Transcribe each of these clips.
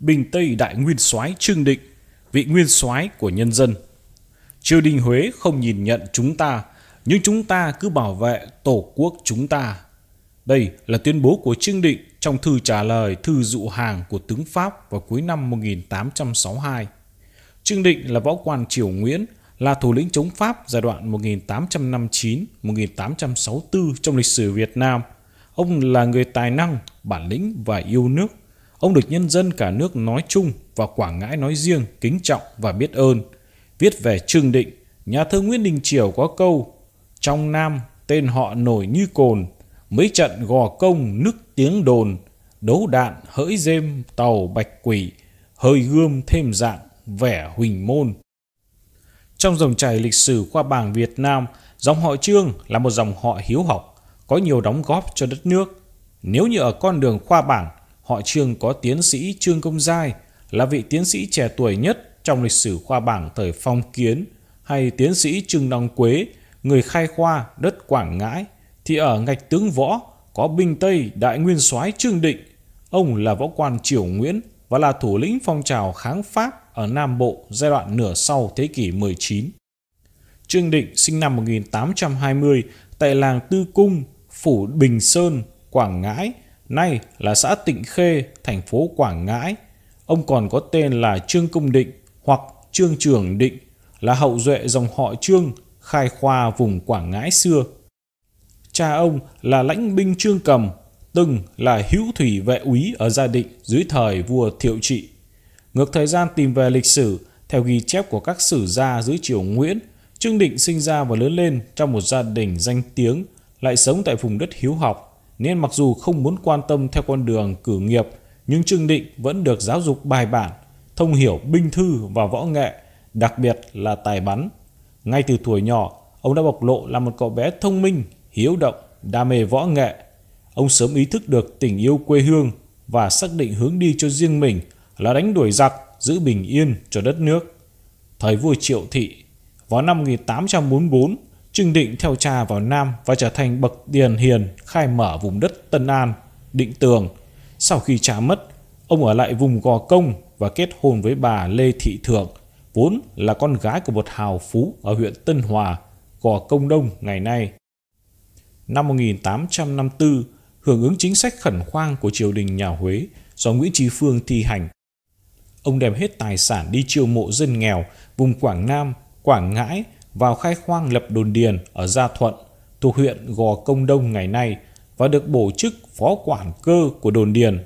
Bình Tây đại nguyên soái Trương Định, vị nguyên soái của nhân dân. Triều đình Huế không nhìn nhận chúng ta, nhưng chúng ta cứ bảo vệ tổ quốc chúng ta. Đây là tuyên bố của Trương Định trong thư trả lời thư dụ hàng của tướng Pháp vào cuối năm 1862. Trương Định là võ quan triều Nguyễn, là thủ lĩnh chống Pháp giai đoạn 1859-1864 trong lịch sử Việt Nam. Ông là người tài năng, bản lĩnh và yêu nước Ông được nhân dân cả nước nói chung và Quảng Ngãi nói riêng kính trọng và biết ơn. Viết về Trương Định, nhà thơ Nguyễn Đình Chiểu có câu Trong Nam tên họ nổi như cồn, mấy trận gò công nức tiếng đồn, đấu đạn hỡi dêm tàu bạch quỷ, hơi gươm thêm dạng vẻ huỳnh môn. Trong dòng chảy lịch sử khoa bảng Việt Nam, dòng họ Trương là một dòng họ hiếu học, có nhiều đóng góp cho đất nước. Nếu như ở con đường khoa bảng, họ Trương có tiến sĩ Trương Công Giai là vị tiến sĩ trẻ tuổi nhất trong lịch sử khoa bảng thời phong kiến hay tiến sĩ Trương Đăng Quế, người khai khoa đất Quảng Ngãi, thì ở ngạch tướng võ có binh Tây đại nguyên soái Trương Định. Ông là võ quan Triều Nguyễn và là thủ lĩnh phong trào kháng Pháp ở Nam Bộ giai đoạn nửa sau thế kỷ 19. Trương Định sinh năm 1820 tại làng Tư Cung, Phủ Bình Sơn, Quảng Ngãi – nay là xã Tịnh Khê, thành phố Quảng Ngãi. Ông còn có tên là Trương Công Định hoặc Trương Trường Định, là hậu duệ dòng họ Trương, khai khoa vùng Quảng Ngãi xưa. Cha ông là lãnh binh Trương Cầm, từng là hữu thủy vệ úy ở gia định dưới thời vua Thiệu Trị. Ngược thời gian tìm về lịch sử, theo ghi chép của các sử gia dưới triều Nguyễn, Trương Định sinh ra và lớn lên trong một gia đình danh tiếng, lại sống tại vùng đất hiếu học nên mặc dù không muốn quan tâm theo con đường cử nghiệp, nhưng Trương Định vẫn được giáo dục bài bản, thông hiểu binh thư và võ nghệ, đặc biệt là tài bắn. Ngay từ tuổi nhỏ, ông đã bộc lộ là một cậu bé thông minh, hiếu động, đam mê võ nghệ. Ông sớm ý thức được tình yêu quê hương và xác định hướng đi cho riêng mình là đánh đuổi giặc, giữ bình yên cho đất nước. Thời vua Triệu Thị, vào năm 1844, Trương Định theo cha vào Nam và trở thành bậc tiền hiền khai mở vùng đất Tân An, Định Tường. Sau khi cha mất, ông ở lại vùng Gò Công và kết hôn với bà Lê Thị Thượng, vốn là con gái của một hào phú ở huyện Tân Hòa, Gò Công Đông ngày nay. Năm 1854, hưởng ứng chính sách khẩn khoang của triều đình nhà Huế do Nguyễn Trí Phương thi hành, ông đem hết tài sản đi chiêu mộ dân nghèo vùng Quảng Nam, Quảng Ngãi vào khai khoang lập đồn điền ở Gia Thuận thuộc huyện Gò Công Đông ngày nay và được bổ chức phó quản cơ của đồn điền.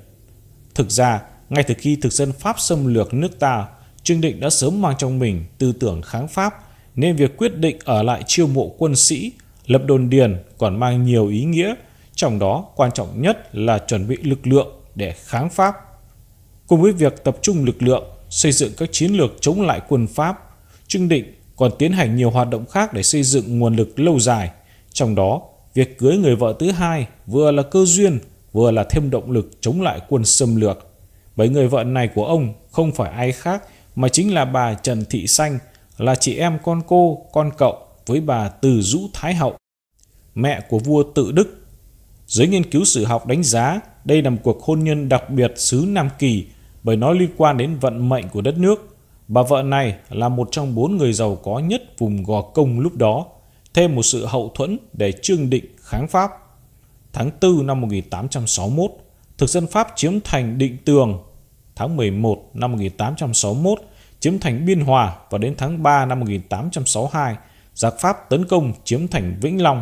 Thực ra, ngay từ khi thực dân Pháp xâm lược nước ta, Trương Định đã sớm mang trong mình tư tưởng kháng Pháp nên việc quyết định ở lại chiêu mộ quân sĩ, lập đồn điền còn mang nhiều ý nghĩa, trong đó quan trọng nhất là chuẩn bị lực lượng để kháng Pháp. Cùng với việc tập trung lực lượng, xây dựng các chiến lược chống lại quân Pháp, Trương Định còn tiến hành nhiều hoạt động khác để xây dựng nguồn lực lâu dài. Trong đó, việc cưới người vợ thứ hai vừa là cơ duyên, vừa là thêm động lực chống lại quân xâm lược. Bởi người vợ này của ông không phải ai khác mà chính là bà Trần Thị Xanh, là chị em con cô, con cậu với bà Từ Dũ Thái Hậu, mẹ của vua Tự Đức. Giới nghiên cứu sử học đánh giá đây là một cuộc hôn nhân đặc biệt xứ Nam Kỳ bởi nó liên quan đến vận mệnh của đất nước Bà vợ này là một trong bốn người giàu có nhất vùng Gò Công lúc đó, thêm một sự hậu thuẫn để trương định kháng Pháp. Tháng 4 năm 1861, thực dân Pháp chiếm thành Định Tường. Tháng 11 năm 1861, chiếm thành Biên Hòa và đến tháng 3 năm 1862, giặc Pháp tấn công chiếm thành Vĩnh Long.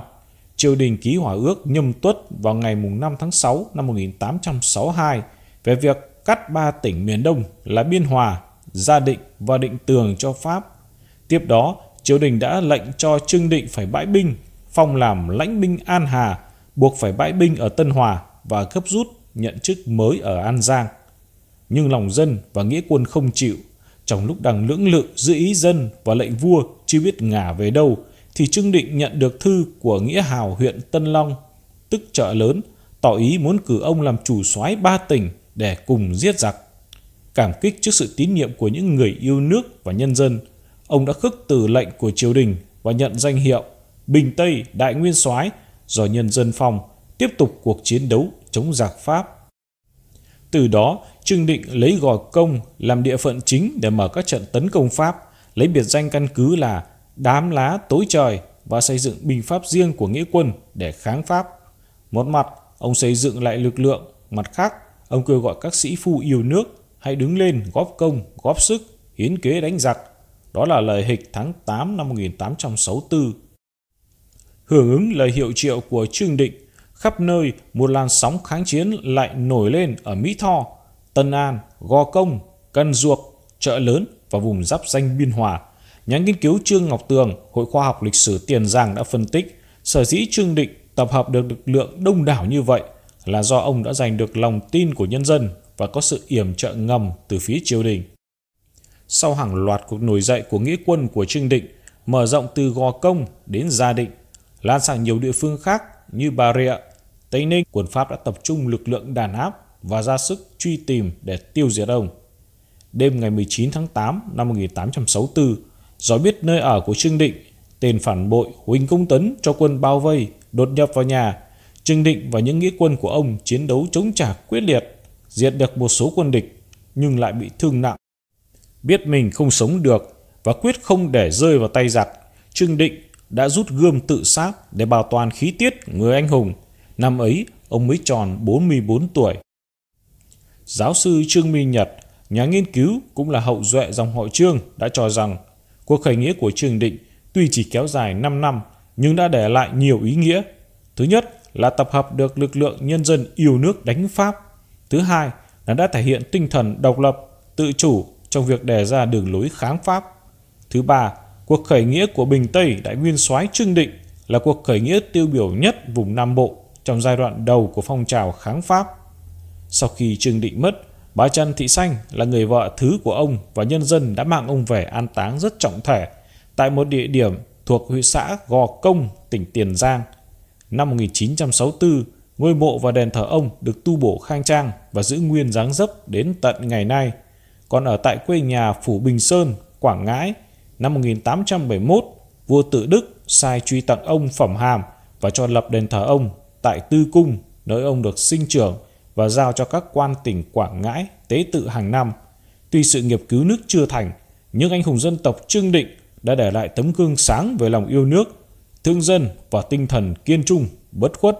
Triều đình ký hòa ước nhâm tuất vào ngày 5 tháng 6 năm 1862 về việc cắt ba tỉnh miền Đông là Biên Hòa, gia định và định tường cho Pháp. Tiếp đó, triều đình đã lệnh cho Trương Định phải bãi binh, phong làm lãnh binh An Hà, buộc phải bãi binh ở Tân Hòa và gấp rút nhận chức mới ở An Giang. Nhưng lòng dân và nghĩa quân không chịu. Trong lúc đang lưỡng lự giữ ý dân và lệnh vua chưa biết ngả về đâu, thì Trương Định nhận được thư của Nghĩa Hào huyện Tân Long, tức chợ lớn, tỏ ý muốn cử ông làm chủ soái ba tỉnh để cùng giết giặc. Cảm kích trước sự tín nhiệm của những người yêu nước và nhân dân, ông đã khước từ lệnh của triều đình và nhận danh hiệu Bình Tây Đại Nguyên Soái do nhân dân phong tiếp tục cuộc chiến đấu chống giặc Pháp. Từ đó, Trương Định lấy Gò Công làm địa phận chính để mở các trận tấn công Pháp, lấy biệt danh căn cứ là Đám Lá Tối Trời và xây dựng binh pháp riêng của nghĩa quân để kháng Pháp. Một mặt, ông xây dựng lại lực lượng, mặt khác, ông kêu gọi các sĩ phu yêu nước Hãy đứng lên, góp công, góp sức, hiến kế đánh giặc. Đó là lời hịch tháng 8 năm 1864. Hưởng ứng lời hiệu triệu của Trương Định, khắp nơi một làn sóng kháng chiến lại nổi lên ở Mỹ Tho, Tân An, Gò Công, Cần Duộc, Chợ Lớn và vùng giáp danh Biên Hòa. Nhà nghiên cứu Trương Ngọc Tường, Hội khoa học lịch sử Tiền Giang đã phân tích sở dĩ Trương Định tập hợp được lực lượng đông đảo như vậy là do ông đã giành được lòng tin của nhân dân và có sự yểm trợ ngầm từ phía triều đình. Sau hàng loạt cuộc nổi dậy của nghĩa quân của Trương Định mở rộng từ Gò Công đến Gia Định, lan sang nhiều địa phương khác như Bà Rịa, Tây Ninh, quân Pháp đã tập trung lực lượng đàn áp và ra sức truy tìm để tiêu diệt ông. Đêm ngày 19 tháng 8 năm 1864, do biết nơi ở của Trương Định, tên phản bội Huỳnh Công Tấn cho quân bao vây, đột nhập vào nhà. Trương Định và những nghĩa quân của ông chiến đấu chống trả quyết liệt diệt được một số quân địch nhưng lại bị thương nặng. Biết mình không sống được và quyết không để rơi vào tay giặc, Trương Định đã rút gươm tự sát để bảo toàn khí tiết người anh hùng. Năm ấy, ông mới tròn 44 tuổi. Giáo sư Trương Minh Nhật, nhà nghiên cứu cũng là hậu duệ dòng họ Trương đã cho rằng cuộc khởi nghĩa của Trương Định tuy chỉ kéo dài 5 năm nhưng đã để lại nhiều ý nghĩa. Thứ nhất là tập hợp được lực lượng nhân dân yêu nước đánh Pháp Thứ hai là đã thể hiện tinh thần độc lập, tự chủ trong việc đề ra đường lối kháng Pháp. Thứ ba, cuộc khởi nghĩa của Bình Tây đã Nguyên soái Trương Định là cuộc khởi nghĩa tiêu biểu nhất vùng Nam Bộ trong giai đoạn đầu của phong trào kháng Pháp. Sau khi Trương Định mất, bà Trần Thị Xanh là người vợ thứ của ông và nhân dân đã mang ông về an táng rất trọng thể tại một địa điểm thuộc huyện xã Gò Công, tỉnh Tiền Giang. Năm 1964, Ngôi mộ và đền thờ ông được tu bổ khang trang và giữ nguyên dáng dấp đến tận ngày nay. Còn ở tại quê nhà Phủ Bình Sơn, Quảng Ngãi, năm 1871, vua tự Đức sai truy tặng ông phẩm hàm và cho lập đền thờ ông tại Tư Cung, nơi ông được sinh trưởng và giao cho các quan tỉnh Quảng Ngãi tế tự hàng năm. Tuy sự nghiệp cứu nước chưa thành, nhưng anh hùng dân tộc Trương Định đã để lại tấm gương sáng về lòng yêu nước, thương dân và tinh thần kiên trung, bất khuất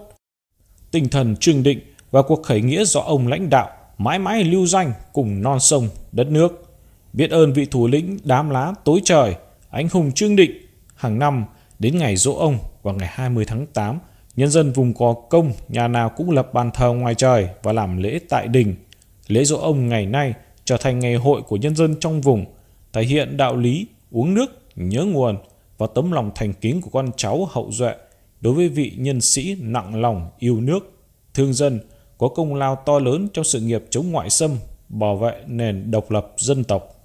tinh thần trương định và cuộc khởi nghĩa do ông lãnh đạo mãi mãi lưu danh cùng non sông đất nước. Biết ơn vị thủ lĩnh đám lá tối trời, anh hùng trương định, hàng năm đến ngày dỗ ông vào ngày 20 tháng 8, nhân dân vùng có công nhà nào cũng lập bàn thờ ngoài trời và làm lễ tại đình. Lễ dỗ ông ngày nay trở thành ngày hội của nhân dân trong vùng, thể hiện đạo lý uống nước, nhớ nguồn và tấm lòng thành kính của con cháu hậu duệ đối với vị nhân sĩ nặng lòng, yêu nước, thương dân, có công lao to lớn trong sự nghiệp chống ngoại xâm, bảo vệ nền độc lập dân tộc.